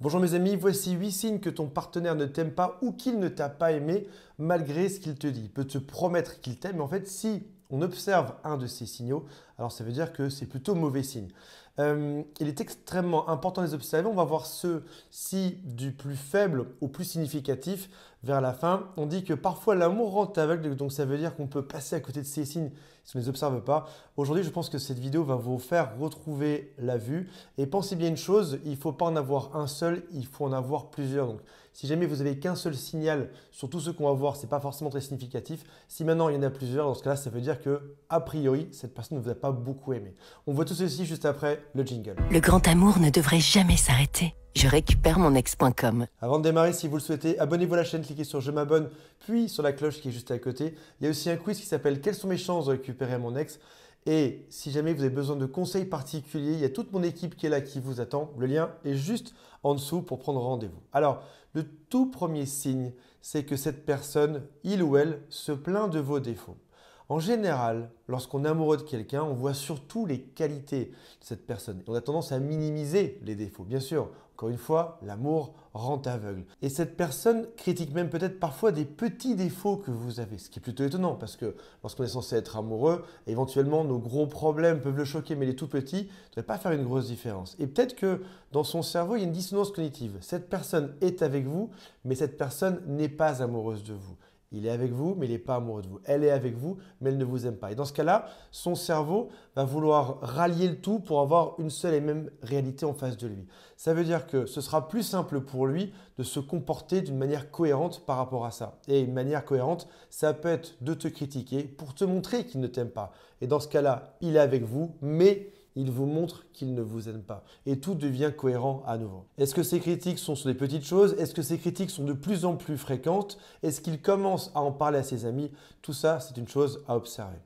Bonjour mes amis, voici 8 signes que ton partenaire ne t'aime pas ou qu'il ne t'a pas aimé malgré ce qu'il te dit. Il peut te promettre qu'il t'aime, mais en fait si on observe un de ces signaux, alors ça veut dire que c'est plutôt mauvais signe. Euh, il est extrêmement important de les observer. On va voir ceux-ci du plus faible au plus significatif vers la fin. On dit que parfois l'amour rentre aveugle, donc ça veut dire qu'on peut passer à côté de ces signes si on ne les observe pas. Aujourd'hui, je pense que cette vidéo va vous faire retrouver la vue. Et pensez bien une chose, il ne faut pas en avoir un seul, il faut en avoir plusieurs. Si jamais vous avez qu'un seul signal sur tout ce qu'on va voir, ce n'est pas forcément très significatif. Si maintenant il y en a plusieurs, dans ce cas-là, ça veut dire que, a priori, cette personne ne vous a pas beaucoup aimé. On voit tout ceci juste après le jingle. Le grand amour ne devrait jamais s'arrêter. Je récupère mon ex.com. Avant de démarrer, si vous le souhaitez, abonnez-vous à la chaîne, cliquez sur Je m'abonne, puis sur la cloche qui est juste à côté. Il y a aussi un quiz qui s'appelle Quelles sont mes chances de récupérer mon ex et si jamais vous avez besoin de conseils particuliers, il y a toute mon équipe qui est là qui vous attend. Le lien est juste en dessous pour prendre rendez-vous. Alors, le tout premier signe, c'est que cette personne, il ou elle, se plaint de vos défauts. En général, lorsqu'on est amoureux de quelqu'un, on voit surtout les qualités de cette personne. On a tendance à minimiser les défauts. Bien sûr, encore une fois, l'amour rend aveugle. Et cette personne critique même peut-être parfois des petits défauts que vous avez, ce qui est plutôt étonnant parce que lorsqu'on est censé être amoureux, éventuellement nos gros problèmes peuvent le choquer, mais les tout petits ne devraient pas faire une grosse différence. Et peut-être que dans son cerveau, il y a une dissonance cognitive. Cette personne est avec vous, mais cette personne n'est pas amoureuse de vous. Il est avec vous, mais il n'est pas amoureux de vous. Elle est avec vous, mais elle ne vous aime pas. Et dans ce cas-là, son cerveau va vouloir rallier le tout pour avoir une seule et même réalité en face de lui. Ça veut dire que ce sera plus simple pour lui de se comporter d'une manière cohérente par rapport à ça. Et une manière cohérente, ça peut être de te critiquer pour te montrer qu'il ne t'aime pas. Et dans ce cas-là, il est avec vous, mais il vous montre qu'il ne vous aime pas. Et tout devient cohérent à nouveau. Est-ce que ces critiques sont sur des petites choses Est-ce que ces critiques sont de plus en plus fréquentes Est-ce qu'il commence à en parler à ses amis Tout ça, c'est une chose à observer.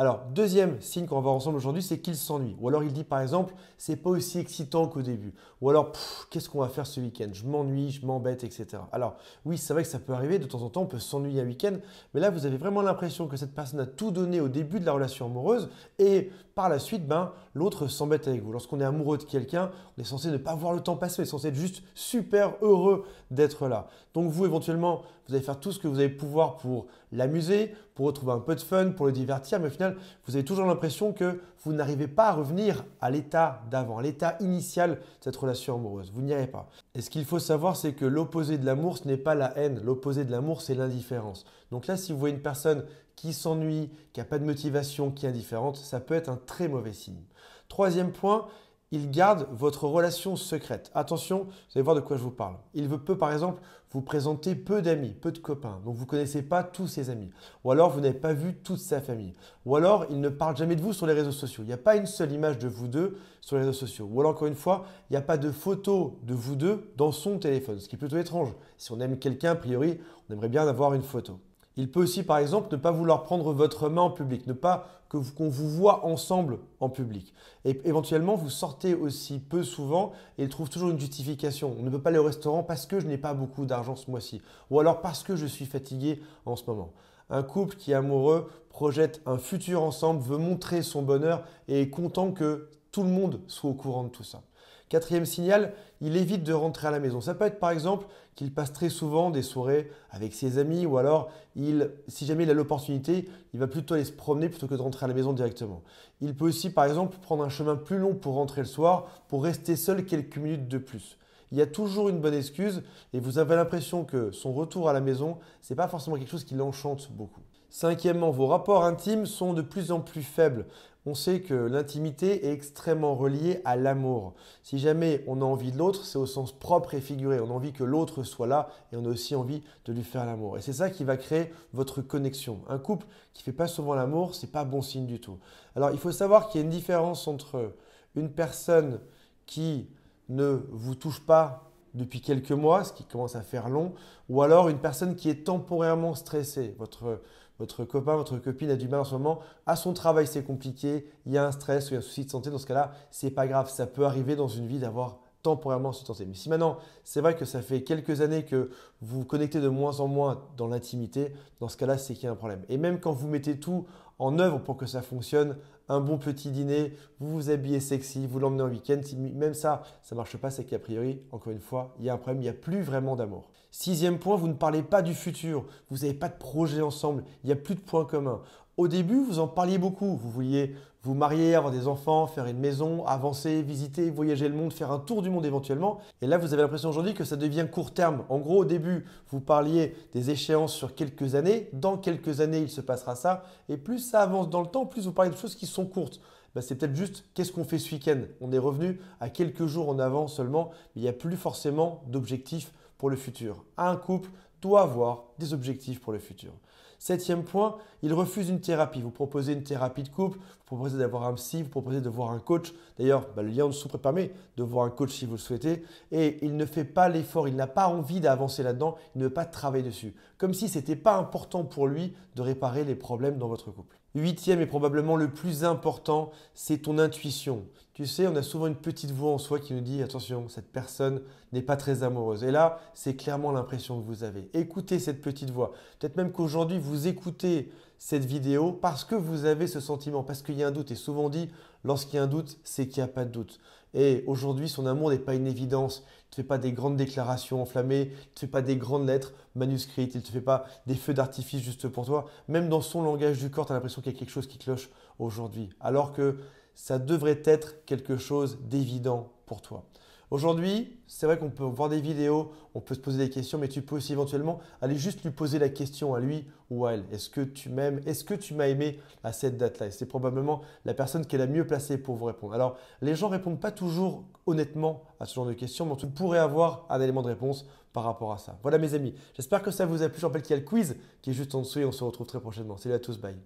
Alors, deuxième signe qu'on va voir ensemble aujourd'hui, c'est qu'il s'ennuie. Ou alors il dit par exemple, c'est pas aussi excitant qu'au début. Ou alors, qu'est-ce qu'on va faire ce week-end Je m'ennuie, je m'embête, etc. Alors, oui, c'est vrai que ça peut arriver, de temps en temps, on peut s'ennuyer un week-end, mais là, vous avez vraiment l'impression que cette personne a tout donné au début de la relation amoureuse et par la suite, ben, l'autre s'embête avec vous. Lorsqu'on est amoureux de quelqu'un, on est censé ne pas voir le temps passer, on est censé être juste super heureux d'être là. Donc, vous, éventuellement, vous allez faire tout ce que vous allez pouvoir pour l'amuser, pour retrouver un peu de fun, pour le divertir, mais au final, vous avez toujours l'impression que vous n'arrivez pas à revenir à l'état d'avant, à l'état initial de cette relation amoureuse. Vous n'y allez pas. Et ce qu'il faut savoir, c'est que l'opposé de l'amour, ce n'est pas la haine. L'opposé de l'amour, c'est l'indifférence. Donc là, si vous voyez une personne qui s'ennuie, qui n'a pas de motivation, qui est indifférente, ça peut être un très mauvais signe. Troisième point, il garde votre relation secrète. Attention, vous allez voir de quoi je vous parle. Il peut par exemple vous présenter peu d'amis, peu de copains, donc vous ne connaissez pas tous ses amis. Ou alors vous n'avez pas vu toute sa famille. Ou alors il ne parle jamais de vous sur les réseaux sociaux. Il n'y a pas une seule image de vous deux sur les réseaux sociaux. Ou alors encore une fois, il n'y a pas de photo de vous deux dans son téléphone, ce qui est plutôt étrange. Si on aime quelqu'un, a priori, on aimerait bien avoir une photo. Il peut aussi, par exemple, ne pas vouloir prendre votre main en public, ne pas qu'on vous voit ensemble en public. Et éventuellement, vous sortez aussi peu souvent et il trouve toujours une justification. On ne peut pas aller au restaurant parce que je n'ai pas beaucoup d'argent ce mois-ci, ou alors parce que je suis fatigué en ce moment. Un couple qui est amoureux projette un futur ensemble, veut montrer son bonheur et est content que tout le monde soit au courant de tout ça. Quatrième signal, il évite de rentrer à la maison. Ça peut être par exemple qu'il passe très souvent des soirées avec ses amis ou alors il, si jamais il a l'opportunité, il va plutôt aller se promener plutôt que de rentrer à la maison directement. Il peut aussi par exemple prendre un chemin plus long pour rentrer le soir pour rester seul quelques minutes de plus. Il y a toujours une bonne excuse et vous avez l'impression que son retour à la maison, n'est pas forcément quelque chose qui l'enchante beaucoup. Cinquièmement, vos rapports intimes sont de plus en plus faibles. On sait que l'intimité est extrêmement reliée à l'amour. Si jamais on a envie de l'autre, c'est au sens propre et figuré. On a envie que l'autre soit là et on a aussi envie de lui faire l'amour. Et c'est ça qui va créer votre connexion. Un couple qui ne fait pas souvent l'amour, ce n'est pas bon signe du tout. Alors il faut savoir qu'il y a une différence entre une personne qui ne vous touche pas depuis quelques mois, ce qui commence à faire long, ou alors une personne qui est temporairement stressée. Votre votre copain, votre copine a du mal en ce moment, à son travail c'est compliqué, il y a un stress ou il y a un souci de santé, dans ce cas-là, c'est pas grave, ça peut arriver dans une vie d'avoir temporairement de santé. Mais si maintenant, c'est vrai que ça fait quelques années que vous vous connectez de moins en moins dans l'intimité, dans ce cas-là, c'est qu'il y a un problème. Et même quand vous mettez tout en œuvre pour que ça fonctionne un bon petit dîner, vous vous habillez sexy, vous l'emmenez en week-end. même ça, ça ne marche pas, c'est qu'a priori, encore une fois, il y a un problème, il n'y a plus vraiment d'amour. Sixième point, vous ne parlez pas du futur, vous n'avez pas de projet ensemble, il n'y a plus de points communs. Au début, vous en parliez beaucoup. Vous vouliez vous marier, avoir des enfants, faire une maison, avancer, visiter, voyager le monde, faire un tour du monde éventuellement. Et là, vous avez l'impression aujourd'hui que ça devient court terme. En gros, au début, vous parliez des échéances sur quelques années. Dans quelques années, il se passera ça. Et plus ça avance dans le temps, plus vous parlez de choses qui sont courtes. Bah, c'est peut-être juste qu'est-ce qu'on fait ce week-end. On est revenu à quelques jours en avant seulement, mais il n'y a plus forcément d'objectifs pour le futur. Un couple doit avoir des objectifs pour le futur. Septième point, il refuse une thérapie. Vous proposez une thérapie de couple, vous proposez d'avoir un psy, vous proposez de voir un coach. D'ailleurs, bah, le lien en dessous permet de voir un coach si vous le souhaitez. Et il ne fait pas l'effort, il n'a pas envie d'avancer là-dedans, il ne veut pas travailler dessus comme si n'était pas important pour lui de réparer les problèmes dans votre couple. Huitième et probablement le plus important, c'est ton intuition. Tu sais, on a souvent une petite voix en soi qui nous dit attention, cette personne n'est pas très amoureuse. Et là, c'est clairement l'impression que vous avez. Écoutez cette petite voix. Peut-être même qu'aujourd'hui, vous écoutez cette vidéo parce que vous avez ce sentiment, parce qu'il y a un doute. Et souvent dit, lorsqu'il y a un doute, c'est qu'il n'y a pas de doute. Et aujourd'hui, son amour n'est pas une évidence ne fais pas des grandes déclarations enflammées, ne te fais pas des grandes lettres manuscrites, il ne te fait pas des feux d'artifice juste pour toi. Même dans son langage du corps, tu as l'impression qu'il y a quelque chose qui cloche aujourd'hui, alors que ça devrait être quelque chose d'évident pour toi. Aujourd'hui, c'est vrai qu'on peut voir des vidéos, on peut se poser des questions, mais tu peux aussi éventuellement aller juste lui poser la question à lui ou à elle. Est-ce que tu m'aimes Est-ce que tu m'as aimé à cette date-là c'est probablement la personne qui est la mieux placée pour vous répondre. Alors, les gens répondent pas toujours honnêtement à ce genre de questions, mais tu pourrais avoir un élément de réponse par rapport à ça. Voilà mes amis, j'espère que ça vous a plu. Je rappelle qu'il y a le quiz qui est juste en dessous et on se retrouve très prochainement. Salut à tous, bye.